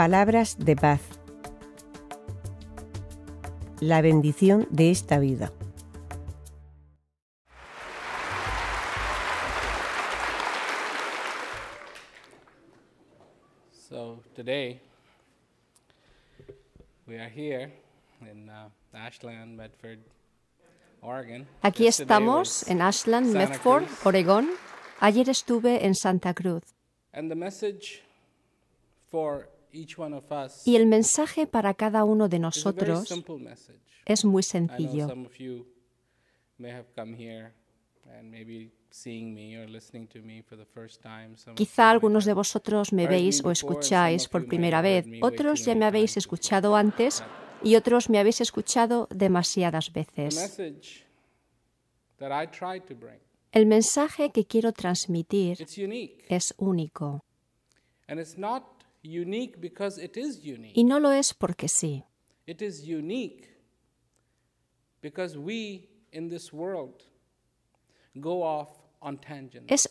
palabras de paz. La bendición de esta vida. So today we are here in uh, Ashland, Medford, Oregon. Aquí estamos en Ashland, Medford, Oregón. Ayer estuve en Santa Cruz. And the message for y el mensaje para cada uno de nosotros es muy sencillo. Quizá algunos de vosotros me veis o escucháis por primera vez, otros ya me habéis escuchado antes y otros me habéis escuchado demasiadas veces. El mensaje que quiero transmitir es único. Y no lo es porque sí. Es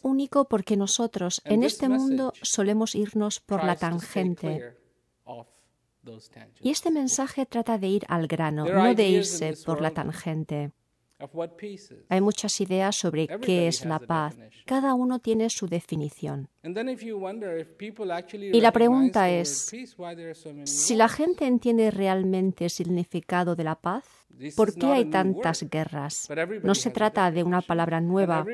único porque nosotros en este mundo solemos irnos por la tangente. Y este mensaje trata de ir al grano, no de irse por la tangente. Hay muchas ideas sobre qué es la paz. Cada uno tiene su definición. Y la pregunta es, si la gente entiende realmente el significado de la paz, ¿por qué hay tantas guerras? No se trata de una palabra nueva,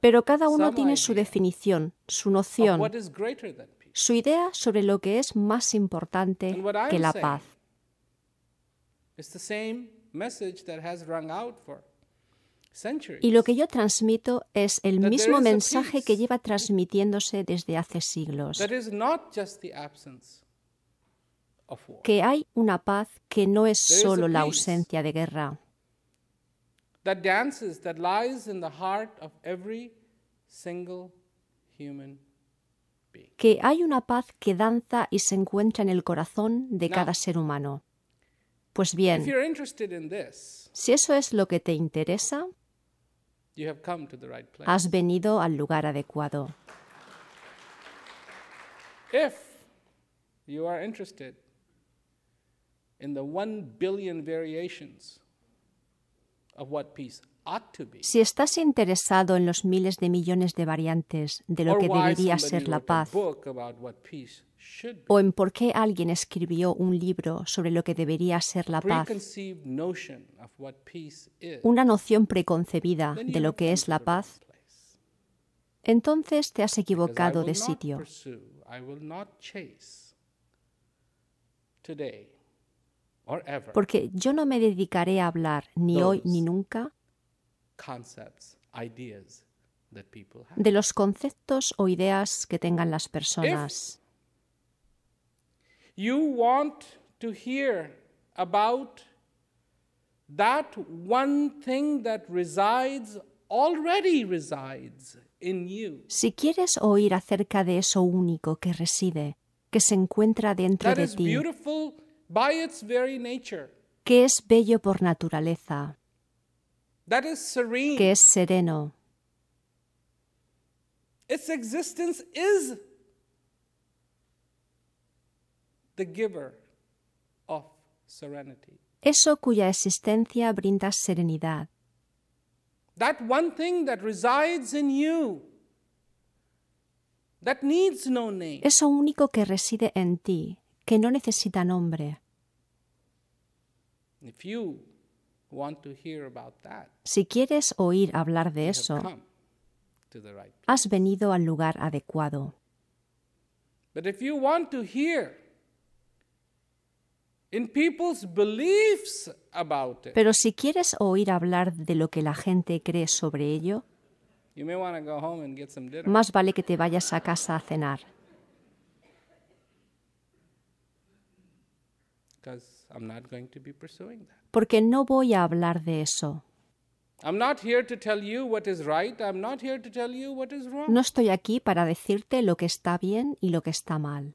pero cada uno tiene su definición, su noción, su idea sobre lo que es más importante que la paz. Y lo que yo transmito es el mismo mensaje que lleva transmitiéndose desde hace siglos, que hay una paz que no es solo la ausencia de guerra, que hay una paz que danza y se encuentra en el corazón de cada ser humano. Pues bien, si eso es lo que te interesa, has venido al lugar adecuado. Si estás interesado en los miles de millones de variantes de lo que debería ser la paz, o en por qué alguien escribió un libro sobre lo que debería ser la paz, una noción preconcebida de lo que es la paz, entonces te has equivocado de sitio. Porque yo no me dedicaré a hablar ni hoy ni nunca de los conceptos o ideas que tengan las personas. You want to hear about that one thing that resides already resides in you. Si quieres oír acerca de eso único que reside, que se encuentra dentro that de is ti, beautiful by its very nature. que es bello por naturaleza, that is serene. que es sereno. Its existence is eso cuya existencia brinda serenidad. Eso único que reside en ti, que no necesita nombre. si quieres oír hablar de eso, has venido al lugar adecuado. Pero si quieres oír hablar de lo que la gente cree sobre ello, más vale que te vayas a casa a cenar. Porque no voy a hablar de eso. No estoy aquí para decirte lo que está bien y lo que está mal.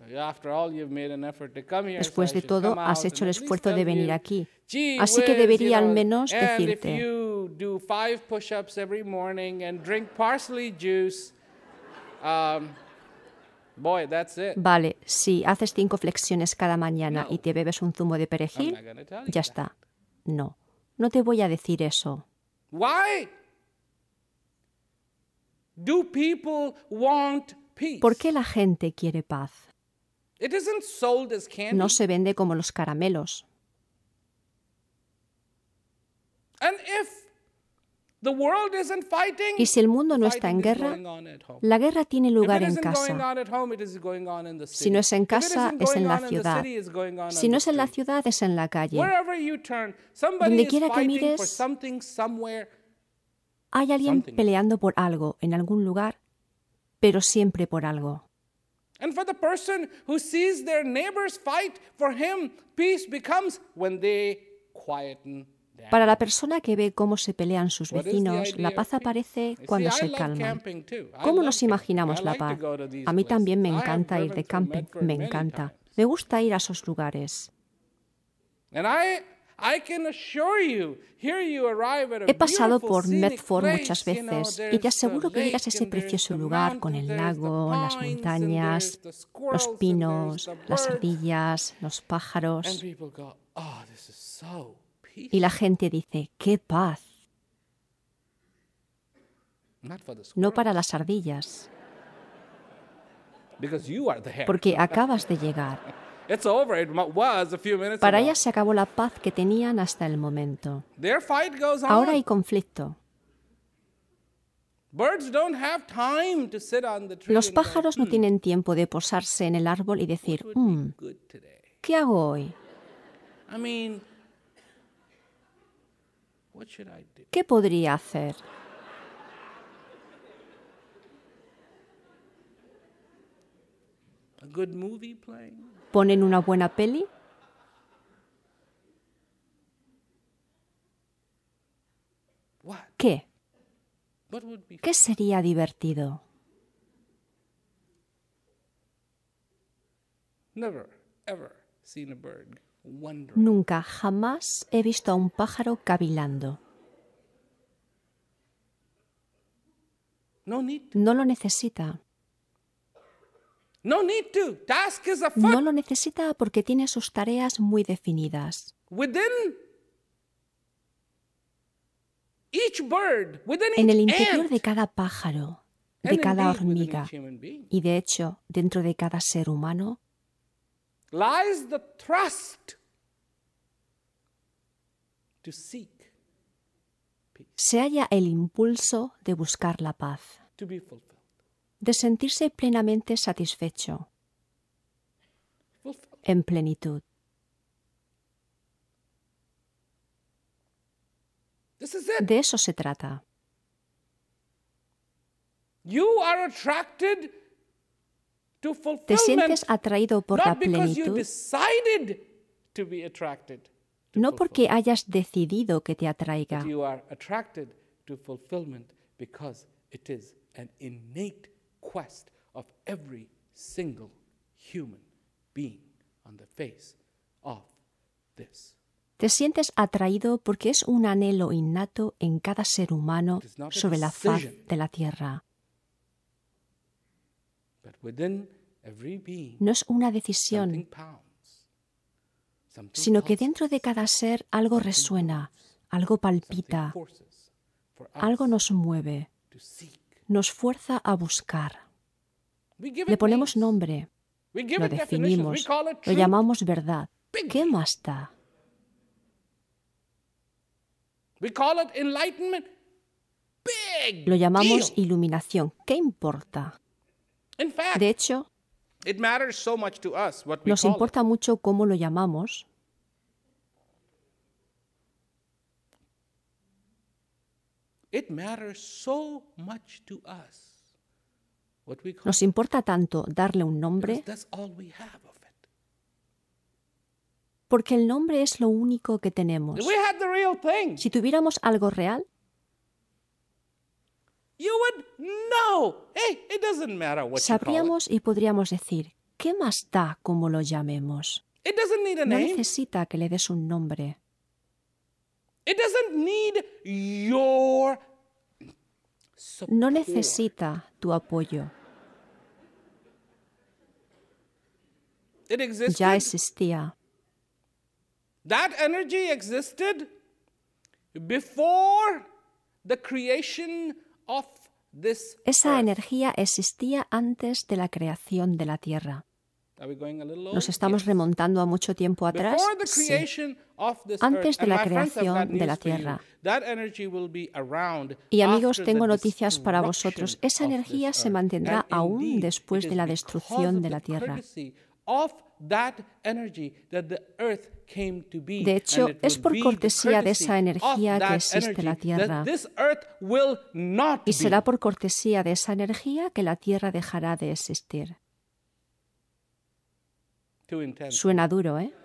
Después de todo, has hecho el esfuerzo de venir aquí. Así que debería al menos decirte, vale, si haces cinco flexiones cada mañana y te bebes un zumo de perejil, ya está. No, no te voy a decir eso. ¿Por qué la gente quiere paz? No se vende como los caramelos. Y si el mundo no está en guerra, la guerra tiene lugar en casa. Si no es en casa, es en la ciudad. Si no es en la ciudad, es en la calle. Donde quiera que mires, hay alguien peleando por algo en algún lugar, pero siempre por algo. And Para la persona que ve cómo se pelean sus vecinos, la paz aparece cuando se calma ¿Cómo nos imaginamos la paz? A mí también me encanta ir de camping, me encanta. Me gusta ir a esos lugares. He pasado por Medford muchas veces y te aseguro que llegas a ese precioso lugar con el lago, las montañas, los pinos, las ardillas, los pájaros. Oh, y la gente dice, ¡qué paz! No para las ardillas, porque acabas de llegar. Para ellas se acabó la paz que tenían hasta el momento. Ahora hay conflicto. Los pájaros no hmm, tienen tiempo de posarse en el árbol y decir, hmm, ¿qué hago hoy? ¿Qué podría hacer? ponen una buena peli? ¿Qué? ¿Qué sería divertido? Nunca, jamás he visto a un pájaro cavilando. No lo necesita. No, lo necesita porque tiene sus tareas muy definidas. en el interior de cada pájaro, de cada hormiga y de hecho dentro de cada ser humano se halla el impulso de buscar la paz de sentirse plenamente satisfecho, en plenitud. De eso se trata. Te sientes atraído por la plenitud no porque hayas decidido que te atraiga. Te sientes atraído porque es un anhelo innato en cada ser humano sobre la faz de la tierra. No es una decisión, sino que dentro de cada ser algo resuena, algo palpita, algo nos mueve nos fuerza a buscar. Le ponemos nombre, lo definimos, lo llamamos verdad. ¿Qué más da? Lo llamamos iluminación. ¿Qué importa? De hecho, nos importa mucho cómo lo llamamos Nos importa tanto darle un nombre porque el nombre es lo único que tenemos. Si tuviéramos algo real, sabríamos y podríamos decir, ¿qué más da como lo llamemos? No necesita que le des un nombre. No necesita tu apoyo. Ya existía. Esa energía existía antes de la creación de la Tierra. Nos estamos remontando a mucho tiempo atrás. Antes de la creación de la Tierra. Y amigos, tengo noticias para vosotros. Esa energía se mantendrá aún después de la destrucción de la Tierra. De hecho, es por cortesía de esa energía que existe la Tierra. Y será por cortesía de esa energía que la Tierra dejará de existir. Suena duro, ¿eh?